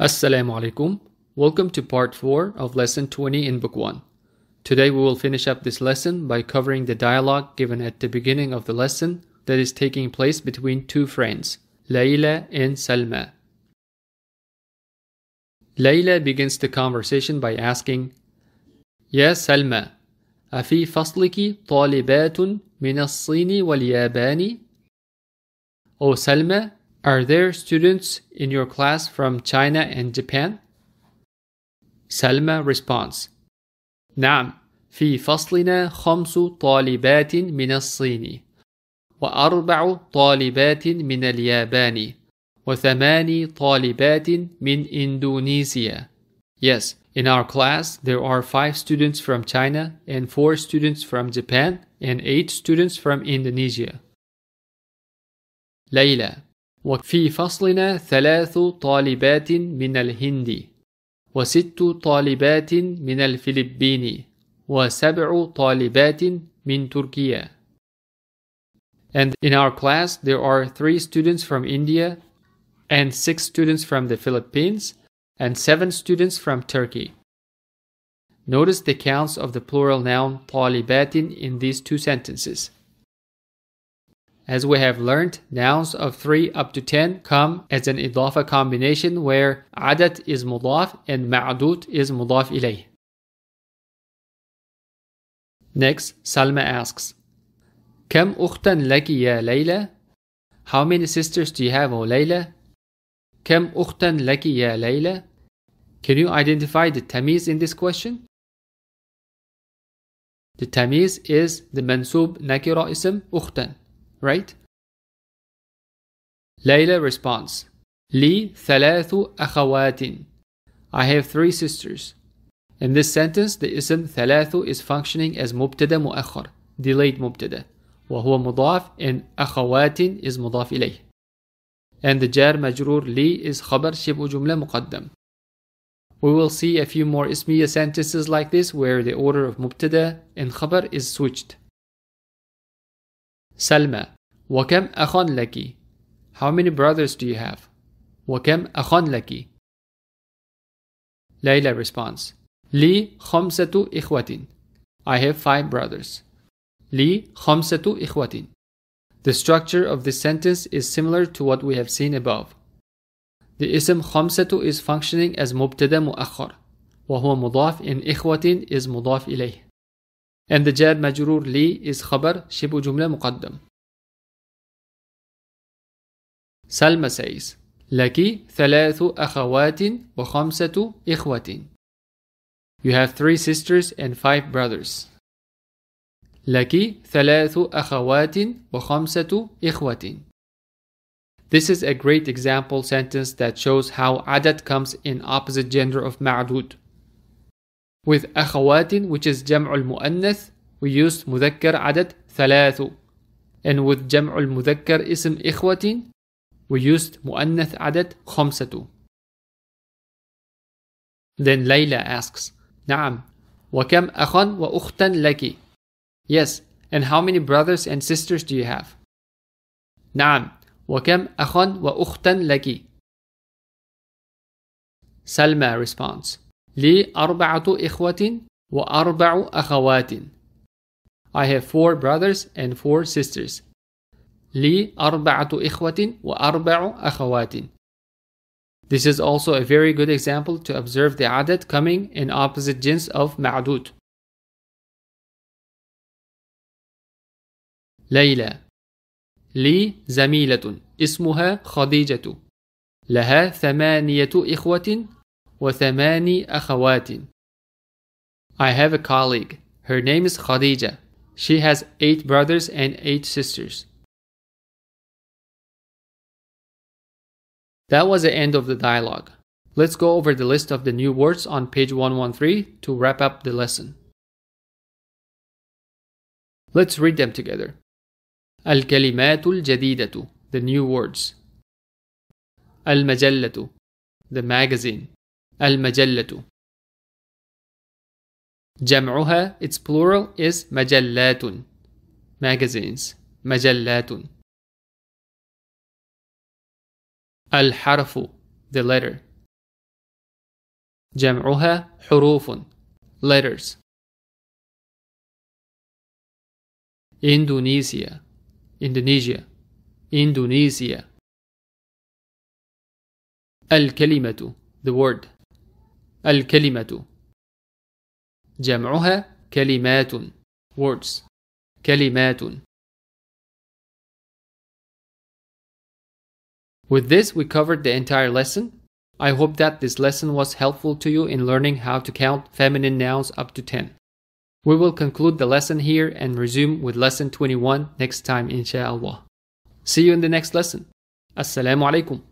Assalamu alaikum. Welcome to part 4 of lesson 20 in book 1. Today we will finish up this lesson by covering the dialogue given at the beginning of the lesson that is taking place between two friends, Layla and Salma. Layla begins the conversation by asking, Ya Salma, أفي فصلك طالبات من الصين واليابان؟ Oh Salma, are there students in your class from China and Japan? Salma responds نعم في فصلنا خمس طالبات من الصين وأربع طالبات من اليابان وثماني طالبات من إندونيسيا Yes, in our class there are five students from China and four students from Japan and eight students from Indonesia. Layla وفي فصلنا ثلاث طالبات من الهند وست طالبات من الفلبين وسبع طالبات من تركيا And in our class there are three students from India and six students from the Philippines and seven students from Turkey. Notice the counts of the plural noun طالبات in these two sentences. As we have learned, nouns of 3 up to 10 come as an idafa combination where adat is mudaf and ma'dud is mudaf ilayh. Next, Salma asks, كم أختا لك يا ليلى? How many sisters do you have, O Layla? كم أختا لك يا ليلى? Can you identify the tamiz in this question? The tamiz is the mansub nakira ism ukhtan right? Layla responds, "Li thalathu akhawatin." I have three sisters. In this sentence, the ism thalathu is functioning as مبتدا مؤخر, delayed مبتدا, وهو مضاف and أخوات is مضاف إليه. And the jar majrur li is خبر شبه جملة مقدم. We will see a few more ismiya sentences like this where the order of mubtada and khabar is switched. Salma, وكم أخ لك? How many brothers do you have? وكم أخ لك? Layla responds, لي خمسة إخوة. I have five brothers. لي خمسة إخوة. The structure of this sentence is similar to what we have seen above. The ism خمسة is functioning as مبتدا مؤخر وهو مضاف in إخوة is مضاف إليه and the jar majrur li is khabar shibu jumla muqaddam. Salma says, لك ثلاث أخوات وخمسة إخوة. You have three sisters and five brothers. لك ثلاث أخوات وخمسة إخوة. This is a great example sentence that shows how adat comes in opposite gender of ma'dud. with أخوات which is جمع المؤنث we used مذكر عدد ثلاث and with جمع المذكر اسم إخوة we used مؤنث عدد خمسة Then Layla asks نعم وكم أخا وأختا لك Yes and how many brothers and sisters do you have نعم وكم أخا وأختا لك Salma responds لي أربعة إخوة وأربع أخوات. I have four brothers and four sisters. لي أربعة إخوة وأربع أخوات. This is also a very good example to observe the عدد coming in opposite jins of معدود. ليلى لي زميلة اسمها خديجة لها ثمانية إخوة وثمان أخوات I have a colleague. Her name is Khadija. She has eight brothers and eight sisters. That was the end of the dialogue. Let's go over the list of the new words on page 113 to wrap up the lesson. Let's read them together. الكلمات الجديدة The new words. المجلة The magazine. المجلة جمعها its plural is مجلات magazines مجلات الحرف the letter جمعها حروف letters إندونيسيا إندونيسيا إندونيسيا الكلمة the word الكلمة جمعها كلمات words كلمات With this we covered the entire lesson. I hope that this lesson was helpful to you in learning how to count feminine nouns up to 10. We will conclude the lesson here and resume with lesson 21 next time inshallah. See you in the next lesson. Assalamu alaikum.